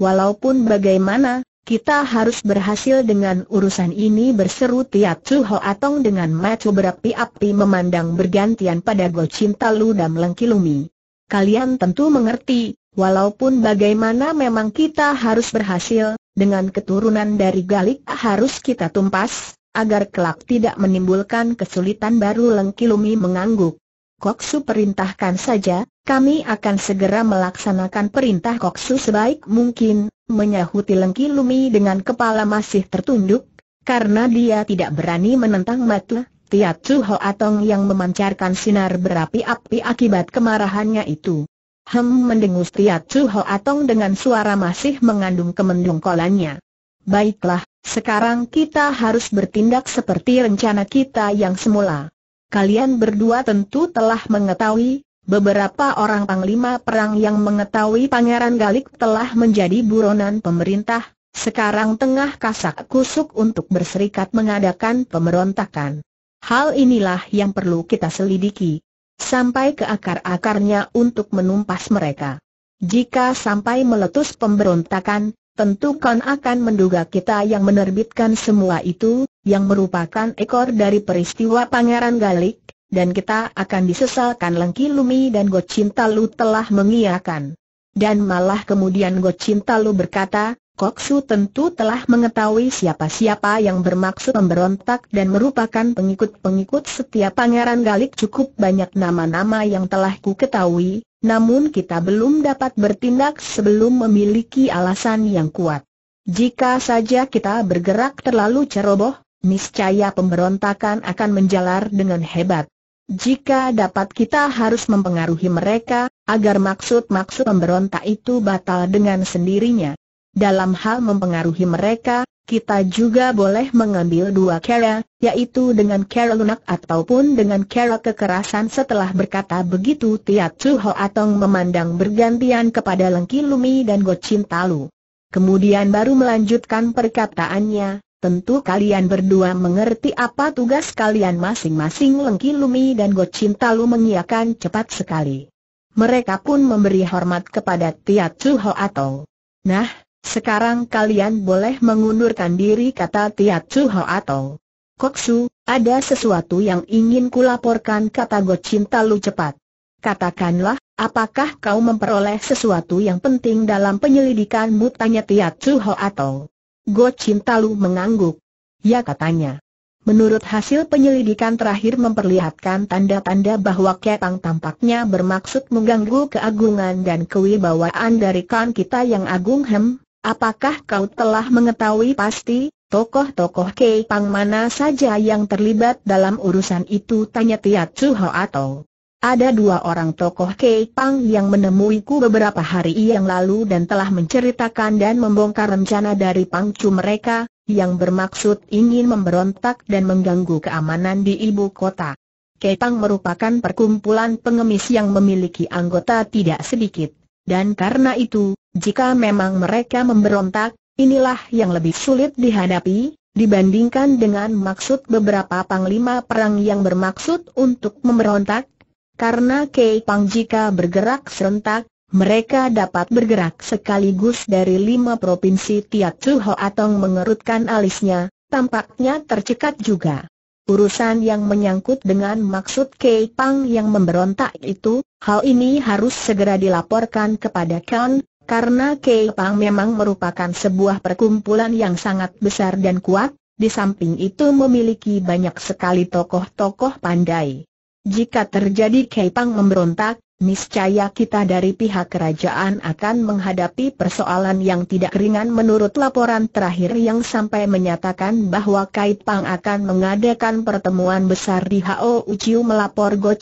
Walaupun bagaimana, kita harus berhasil dengan urusan ini berseru Tiat Chu Atong dengan macu berapi-api memandang bergantian pada Go Talu dan Lengki Lumi. Kalian tentu mengerti, Walaupun bagaimana memang kita harus berhasil, dengan keturunan dari Galik harus kita tumpas, agar kelak tidak menimbulkan kesulitan baru Lengkilumi mengangguk. Koksu perintahkan saja, kami akan segera melaksanakan perintah Koksu sebaik mungkin, menyahuti Lengkilumi dengan kepala masih tertunduk, karena dia tidak berani menentang Matu, Suho Atong yang memancarkan sinar berapi-api akibat kemarahannya itu. Hem mendengus Tia Chu Atong dengan suara masih mengandung kemendung kolannya. Baiklah, sekarang kita harus bertindak seperti rencana kita yang semula. Kalian berdua tentu telah mengetahui, beberapa orang panglima perang yang mengetahui Pangeran Galik telah menjadi buronan pemerintah, sekarang tengah kasak kusuk untuk berserikat mengadakan pemberontakan. Hal inilah yang perlu kita selidiki, sampai ke akar-akarnya untuk menumpas mereka. Jika sampai meletus pemberontakan, tentu kan akan menduga kita yang menerbitkan semua itu, yang merupakan ekor dari peristiwa Pangeran Galik, dan kita akan disesalkan Lengki Lumi dan Gocinta Lu telah mengiakan. Dan malah kemudian Gocinta Lu berkata, Koksu tentu telah mengetahui siapa-siapa yang bermaksud memberontak dan merupakan pengikut-pengikut setiap pangeran galik cukup banyak nama-nama yang telah ku ketahui, namun kita belum dapat bertindak sebelum memiliki alasan yang kuat. Jika saja kita bergerak terlalu ceroboh, niscaya pemberontakan akan menjalar dengan hebat. Jika dapat kita harus mempengaruhi mereka, agar maksud-maksud pemberontak itu batal dengan sendirinya. Dalam hal mempengaruhi mereka, kita juga boleh mengambil dua cara, yaitu dengan cara lunak ataupun dengan cara kekerasan setelah berkata begitu Tia Chu Atong memandang bergantian kepada Lengki Lumi dan Go Talu. Kemudian baru melanjutkan perkataannya, tentu kalian berdua mengerti apa tugas kalian masing-masing Lengki Lumi dan Go Talu mengiakan cepat sekali. Mereka pun memberi hormat kepada Tia Chu Atong. Nah, sekarang kalian boleh mengundurkan diri kata Tia Chu Koksu, ada sesuatu yang ingin kulaporkan kata Cinta Lu cepat. Katakanlah, apakah kau memperoleh sesuatu yang penting dalam penyelidikanmu tanya Tia Chu Go Cinta Lu mengangguk. Ya katanya. Menurut hasil penyelidikan terakhir memperlihatkan tanda-tanda bahwa Kepang tampaknya bermaksud mengganggu keagungan dan kewibawaan dari kan kita yang agung hem, Apakah kau telah mengetahui pasti, tokoh-tokoh Keipang mana saja yang terlibat dalam urusan itu? Tanya Tiat Chu Ho atau ada dua orang tokoh Keipang yang menemuiku beberapa hari yang lalu dan telah menceritakan dan membongkar rencana dari pangcu mereka, yang bermaksud ingin memberontak dan mengganggu keamanan di ibu kota. Keipang merupakan perkumpulan pengemis yang memiliki anggota tidak sedikit, dan karena itu, jika memang mereka memberontak, inilah yang lebih sulit dihadapi, dibandingkan dengan maksud beberapa panglima perang yang bermaksud untuk memberontak. Karena Kei Pang jika bergerak serentak, mereka dapat bergerak sekaligus dari lima provinsi Tiat Chu atau mengerutkan alisnya, tampaknya tercekat juga. Urusan yang menyangkut dengan maksud Kei Pang yang memberontak itu, hal ini harus segera dilaporkan kepada Kan, karena Kei Pang memang merupakan sebuah perkumpulan yang sangat besar dan kuat, di samping itu memiliki banyak sekali tokoh-tokoh pandai. Jika terjadi Kei Pang memberontak, niscaya kita dari pihak kerajaan akan menghadapi persoalan yang tidak ringan menurut laporan terakhir yang sampai menyatakan bahwa Kei Pang akan mengadakan pertemuan besar di Hao Uchiu melapor Go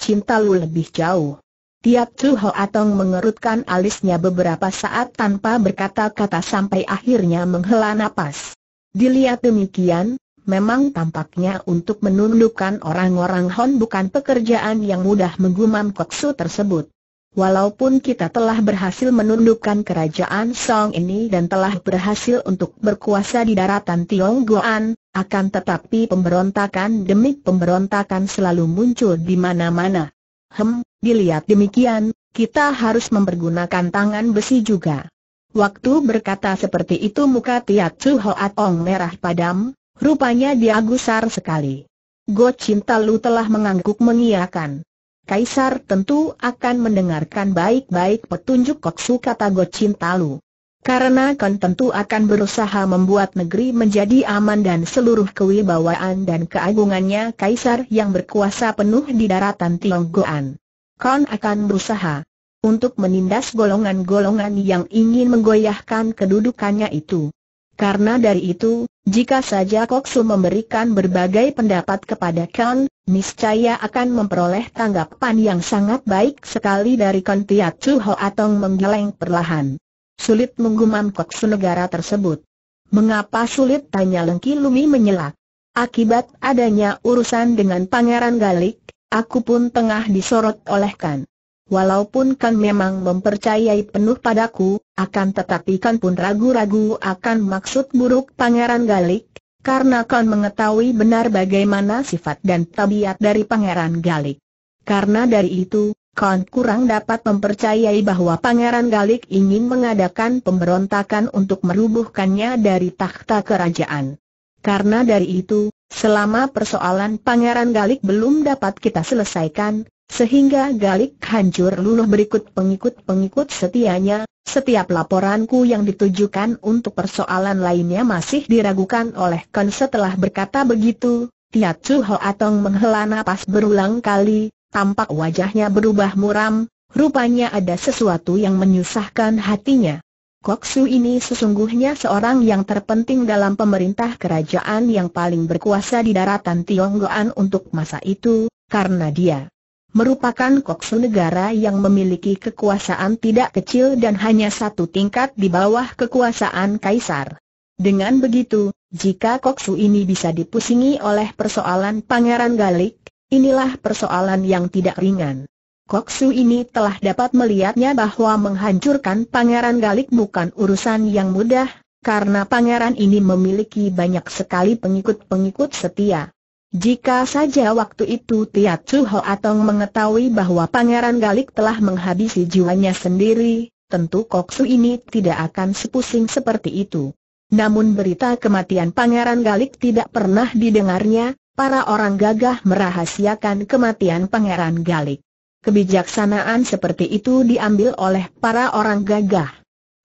Lu lebih jauh. Tiap Chu Ho Atong mengerutkan alisnya beberapa saat tanpa berkata-kata sampai akhirnya menghela napas. Dilihat demikian, memang tampaknya untuk menundukkan orang-orang Hon bukan pekerjaan yang mudah menggumam koksu tersebut. Walaupun kita telah berhasil menundukkan kerajaan Song ini dan telah berhasil untuk berkuasa di daratan Tionggoan, akan tetapi pemberontakan demi pemberontakan selalu muncul di mana-mana. Hem, dilihat demikian, kita harus mempergunakan tangan besi juga. Waktu berkata seperti itu muka Tiat Hoat Hoatong merah padam, rupanya dia gusar sekali. Go Cinta Lu telah mengangguk mengiakan. Kaisar tentu akan mendengarkan baik-baik petunjuk Koksu kata Go Cinta Lu. Karena kan tentu akan berusaha membuat negeri menjadi aman dan seluruh kewibawaan dan keagungannya kaisar yang berkuasa penuh di daratan Tionggoan. Kan akan berusaha untuk menindas golongan-golongan yang ingin menggoyahkan kedudukannya itu. Karena dari itu, jika saja Koksu memberikan berbagai pendapat kepada Kan, niscaya akan memperoleh tanggapan yang sangat baik sekali dari Kan Tiat Chu Ho Atong menggeleng perlahan. Sulit menggumam kok negara tersebut. Mengapa sulit? Tanya Lengki Lumi menyelak. Akibat adanya urusan dengan Pangeran Galik, aku pun tengah disorot oleh Kan. Walaupun Kan memang mempercayai penuh padaku, akan tetapi Kan pun ragu-ragu akan maksud buruk Pangeran Galik, karena Kan mengetahui benar bagaimana sifat dan tabiat dari Pangeran Galik. Karena dari itu, Kon kurang dapat mempercayai bahwa Pangeran Galik ingin mengadakan pemberontakan untuk merubuhkannya dari takhta kerajaan. Karena dari itu, selama persoalan Pangeran Galik belum dapat kita selesaikan, sehingga Galik hancur luluh berikut pengikut-pengikut setianya, setiap laporanku yang ditujukan untuk persoalan lainnya masih diragukan oleh Kon setelah berkata begitu, Tiat Chu Ho menghela napas berulang kali, tampak wajahnya berubah muram, rupanya ada sesuatu yang menyusahkan hatinya. Koksu ini sesungguhnya seorang yang terpenting dalam pemerintah kerajaan yang paling berkuasa di daratan Tionggoan untuk masa itu, karena dia merupakan koksu negara yang memiliki kekuasaan tidak kecil dan hanya satu tingkat di bawah kekuasaan kaisar. Dengan begitu, jika koksu ini bisa dipusingi oleh persoalan Pangeran Galik, Inilah persoalan yang tidak ringan. Koksu ini telah dapat melihatnya bahwa menghancurkan Pangeran Galik bukan urusan yang mudah, karena pangeran ini memiliki banyak sekali pengikut-pengikut setia. Jika saja waktu itu Tia Chu Atong mengetahui bahwa pangeran Galik telah menghabisi jiwanya sendiri, tentu Koksu ini tidak akan sepusing seperti itu. Namun berita kematian pangeran Galik tidak pernah didengarnya, para orang gagah merahasiakan kematian Pangeran Galik. Kebijaksanaan seperti itu diambil oleh para orang gagah.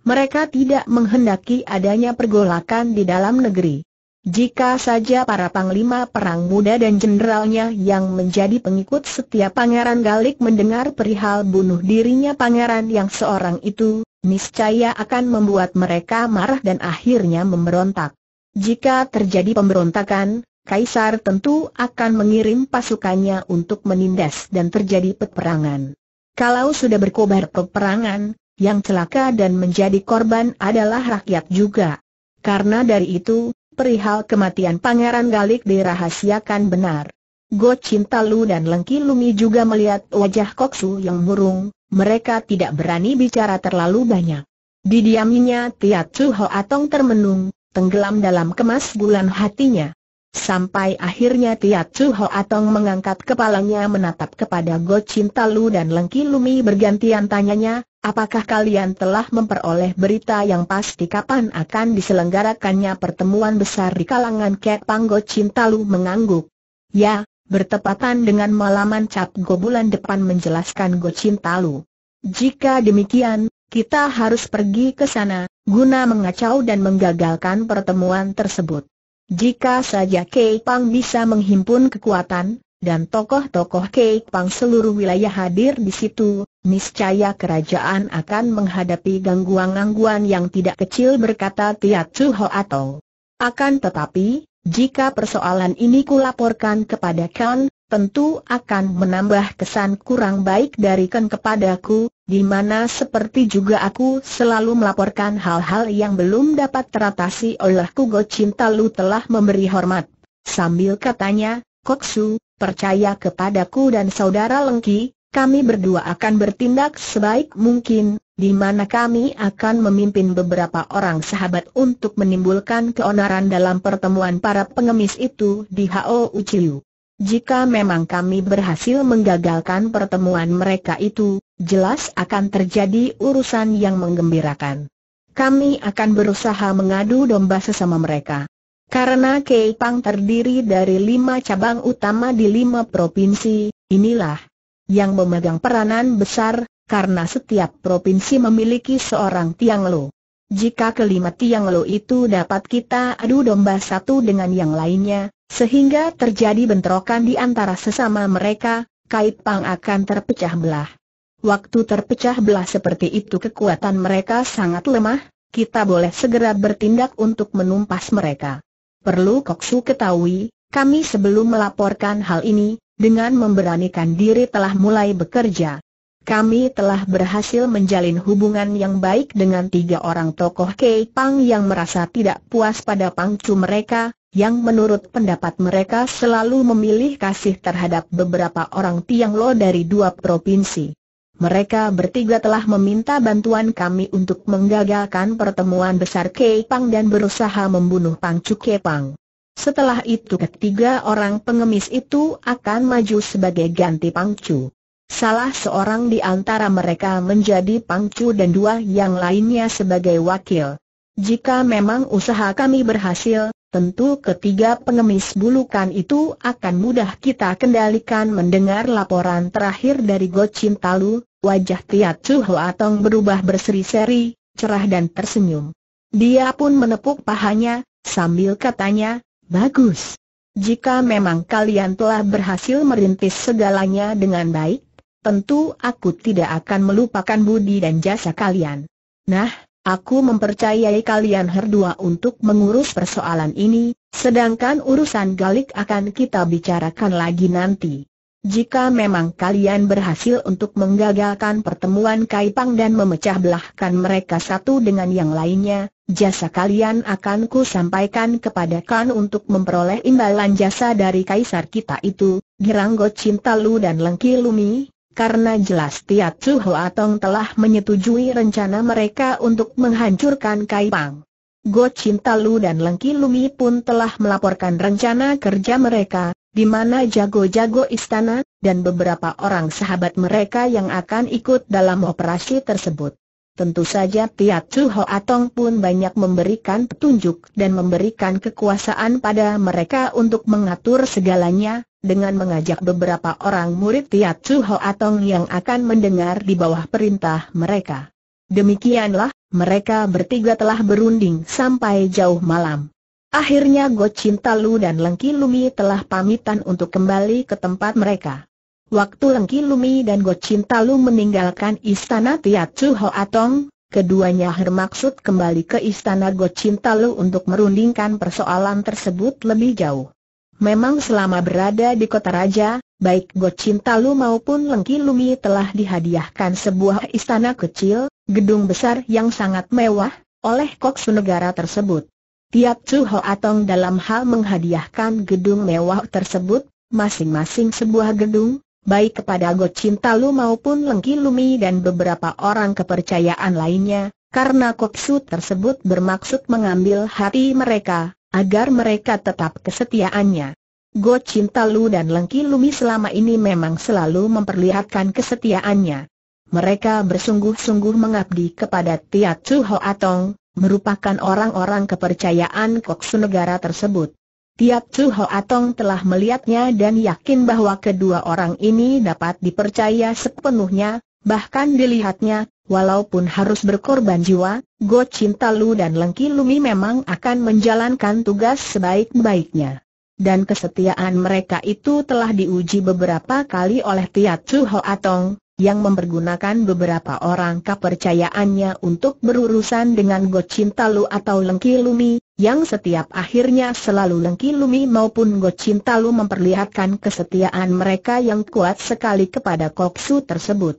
Mereka tidak menghendaki adanya pergolakan di dalam negeri. Jika saja para panglima perang muda dan jenderalnya yang menjadi pengikut setiap Pangeran Galik mendengar perihal bunuh dirinya pangeran yang seorang itu, niscaya akan membuat mereka marah dan akhirnya memberontak. Jika terjadi pemberontakan, Kaisar tentu akan mengirim pasukannya untuk menindas dan terjadi peperangan. Kalau sudah berkobar peperangan, yang celaka dan menjadi korban adalah rakyat juga. Karena dari itu, perihal kematian Pangeran Galik dirahasiakan benar. Go Cintalu dan Lengki Lumi juga melihat wajah Koksu yang murung, mereka tidak berani bicara terlalu banyak. Didiaminya Tiat Chu Ho Atong termenung, tenggelam dalam kemas bulan hatinya. Sampai akhirnya Tiat Chu Ho Atong mengangkat kepalanya menatap kepada Go Cinta Lu dan Lengki Lumi bergantian tanyanya, apakah kalian telah memperoleh berita yang pasti kapan akan diselenggarakannya pertemuan besar di kalangan Kepang Go Cinta Lu mengangguk. Ya, bertepatan dengan malaman cap Go bulan depan menjelaskan Go Cinta Lu. Jika demikian, kita harus pergi ke sana, guna mengacau dan menggagalkan pertemuan tersebut. Jika saja Kei Pang bisa menghimpun kekuatan, dan tokoh-tokoh Kei Pang seluruh wilayah hadir di situ, niscaya kerajaan akan menghadapi gangguan-gangguan yang tidak kecil berkata Tiat Chu Ho atau. Akan tetapi, jika persoalan ini kulaporkan kepada Kan, tentu akan menambah kesan kurang baik dari Ken kepadaku, di mana seperti juga aku selalu melaporkan hal-hal yang belum dapat teratasi oleh Kugo Cinta Lu telah memberi hormat. Sambil katanya, Koksu, percaya kepadaku dan saudara Lengki, kami berdua akan bertindak sebaik mungkin, di mana kami akan memimpin beberapa orang sahabat untuk menimbulkan keonaran dalam pertemuan para pengemis itu di H.O. Uchiu. Jika memang kami berhasil menggagalkan pertemuan mereka itu, jelas akan terjadi urusan yang menggembirakan. Kami akan berusaha mengadu domba sesama mereka. Karena Keipang terdiri dari lima cabang utama di lima provinsi, inilah yang memegang peranan besar, karena setiap provinsi memiliki seorang Tiang jika kelima tiang lo itu dapat kita adu domba satu dengan yang lainnya, sehingga terjadi bentrokan di antara sesama mereka, Kait Pang akan terpecah belah. Waktu terpecah belah seperti itu kekuatan mereka sangat lemah, kita boleh segera bertindak untuk menumpas mereka. Perlu Koksu ketahui, kami sebelum melaporkan hal ini, dengan memberanikan diri telah mulai bekerja kami telah berhasil menjalin hubungan yang baik dengan tiga orang tokoh Kei Pang yang merasa tidak puas pada pangcu mereka, yang menurut pendapat mereka selalu memilih kasih terhadap beberapa orang Tiang Lo dari dua provinsi. Mereka bertiga telah meminta bantuan kami untuk menggagalkan pertemuan besar Kei Pang dan berusaha membunuh Pangcu Kei Pang. Setelah itu ketiga orang pengemis itu akan maju sebagai ganti Pangcu. Salah seorang di antara mereka menjadi pangcu dan dua yang lainnya sebagai wakil. Jika memang usaha kami berhasil, tentu ketiga pengemis bulukan itu akan mudah kita kendalikan mendengar laporan terakhir dari Go Chin Talu, wajah Tiat Chu Hoatong berubah berseri-seri, cerah dan tersenyum. Dia pun menepuk pahanya, sambil katanya, bagus. Jika memang kalian telah berhasil merintis segalanya dengan baik, tentu aku tidak akan melupakan budi dan jasa kalian. Nah, aku mempercayai kalian berdua untuk mengurus persoalan ini, sedangkan urusan galik akan kita bicarakan lagi nanti. Jika memang kalian berhasil untuk menggagalkan pertemuan Kaipang dan memecah belahkan mereka satu dengan yang lainnya, jasa kalian akan ku sampaikan kepada Kan untuk memperoleh imbalan jasa dari kaisar kita itu, Giranggo Cintalu dan Lengki Lumi, karena jelas Tiat Su Atong telah menyetujui rencana mereka untuk menghancurkan Kaipang. Go Cinta Lu dan Lengki Lumi pun telah melaporkan rencana kerja mereka, di mana jago-jago istana, dan beberapa orang sahabat mereka yang akan ikut dalam operasi tersebut. Tentu saja Tiat Su Hoa pun banyak memberikan petunjuk dan memberikan kekuasaan pada mereka untuk mengatur segalanya, dengan mengajak beberapa orang murid Tiat Chu Hoatong yang akan mendengar di bawah perintah mereka. Demikianlah, mereka bertiga telah berunding sampai jauh malam. Akhirnya Go Lu dan Lengki Lumi telah pamitan untuk kembali ke tempat mereka. Waktu Lengki Lumi dan Go Lu meninggalkan istana Tiat Chu Hoatong, Keduanya bermaksud kembali ke istana Lu untuk merundingkan persoalan tersebut lebih jauh. Memang selama berada di kota raja, baik Lu maupun Lengki Lumi telah dihadiahkan sebuah istana kecil, gedung besar yang sangat mewah, oleh koksu negara tersebut. Tiap Chu Atong dalam hal menghadiahkan gedung mewah tersebut, masing-masing sebuah gedung, baik kepada Lu maupun Lengki Lumi dan beberapa orang kepercayaan lainnya, karena koksu tersebut bermaksud mengambil hati mereka, agar mereka tetap kesetiaannya. Go Cinta Lu dan Lengki Lumi selama ini memang selalu memperlihatkan kesetiaannya. Mereka bersungguh-sungguh mengabdi kepada Tia Chu Ho Atong, merupakan orang-orang kepercayaan Koksu negara tersebut. Tiap Chu Ho Atong telah melihatnya dan yakin bahwa kedua orang ini dapat dipercaya sepenuhnya, Bahkan dilihatnya, walaupun harus berkorban jiwa, Go Cinta Lu dan Lengki Lumi memang akan menjalankan tugas sebaik-baiknya. Dan kesetiaan mereka itu telah diuji beberapa kali oleh Tiat Chu Atong, yang mempergunakan beberapa orang kepercayaannya untuk berurusan dengan Go Cinta Lu atau Lengki Lumi, yang setiap akhirnya selalu Lengki Lumi maupun Go Cinta Lu memperlihatkan kesetiaan mereka yang kuat sekali kepada Koksu tersebut.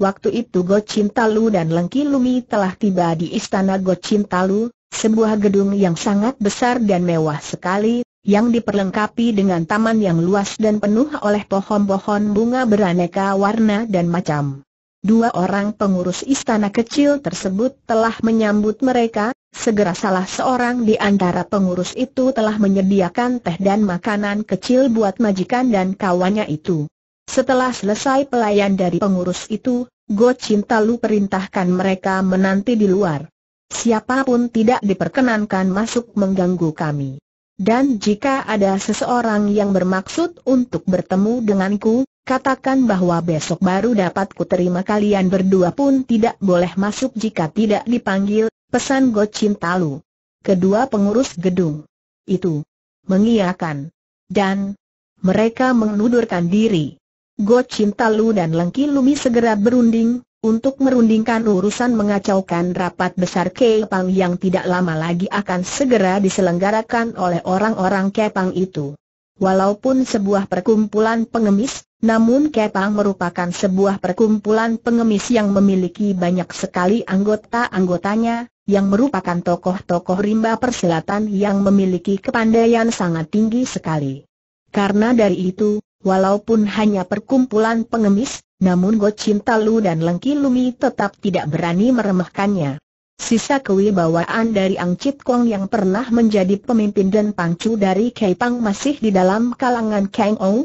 Waktu itu Gocintalu dan Lengki Lumi telah tiba di istana Gocintalu, sebuah gedung yang sangat besar dan mewah sekali, yang diperlengkapi dengan taman yang luas dan penuh oleh pohon-pohon bunga beraneka warna dan macam. Dua orang pengurus istana kecil tersebut telah menyambut mereka, segera salah seorang di antara pengurus itu telah menyediakan teh dan makanan kecil buat majikan dan kawannya itu. Setelah selesai pelayan dari pengurus itu, Go Cinta Lu perintahkan mereka menanti di luar. Siapapun tidak diperkenankan masuk mengganggu kami. Dan jika ada seseorang yang bermaksud untuk bertemu denganku, katakan bahwa besok baru dapat kuterima kalian berdua pun tidak boleh masuk jika tidak dipanggil, pesan Go Cinta Lu. Kedua pengurus gedung itu mengiyakan Dan mereka mengundurkan diri. Go Cintalu dan Lengki Lumi segera berunding, untuk merundingkan urusan mengacaukan rapat besar Kepang yang tidak lama lagi akan segera diselenggarakan oleh orang-orang Kepang itu. Walaupun sebuah perkumpulan pengemis, namun Kepang merupakan sebuah perkumpulan pengemis yang memiliki banyak sekali anggota-anggotanya, yang merupakan tokoh-tokoh rimba perselatan yang memiliki kepandaian sangat tinggi sekali. Karena dari itu, Walaupun hanya perkumpulan pengemis, namun Go cinta Lu dan Lengki Lumi tetap tidak berani meremehkannya. Sisa kewibawaan dari Ang Chit Kong yang pernah menjadi pemimpin dan pangcu dari Pang masih di dalam kalangan Kang Ou.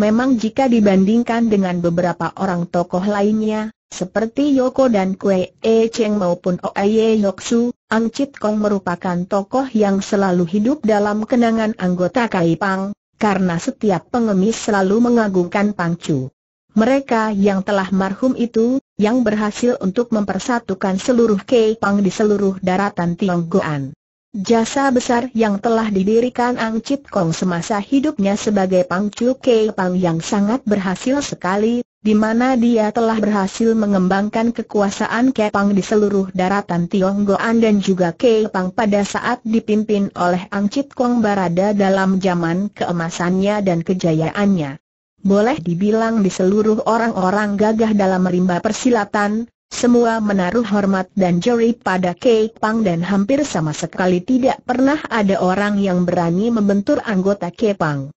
Memang jika dibandingkan dengan beberapa orang tokoh lainnya, seperti Yoko dan Kue E Cheng maupun Oye Yoksu, Ang Chit Kong merupakan tokoh yang selalu hidup dalam kenangan anggota Pang karena setiap pengemis selalu mengagungkan Pangcu. Mereka yang telah marhum itu, yang berhasil untuk mempersatukan seluruh Pang di seluruh daratan Tionggoan. Jasa besar yang telah didirikan Ang Chit Kong semasa hidupnya sebagai Pang Chu Kei Pang yang sangat berhasil sekali, di mana dia telah berhasil mengembangkan kekuasaan Kepang di seluruh daratan Tionggoan dan juga Kepang pada saat dipimpin oleh Ang Chit Kong berada dalam zaman keemasannya dan kejayaannya. Boleh dibilang di seluruh orang-orang gagah dalam rimba persilatan, semua menaruh hormat dan juri pada Kei Pang dan hampir sama sekali tidak pernah ada orang yang berani membentur anggota Kei Pang.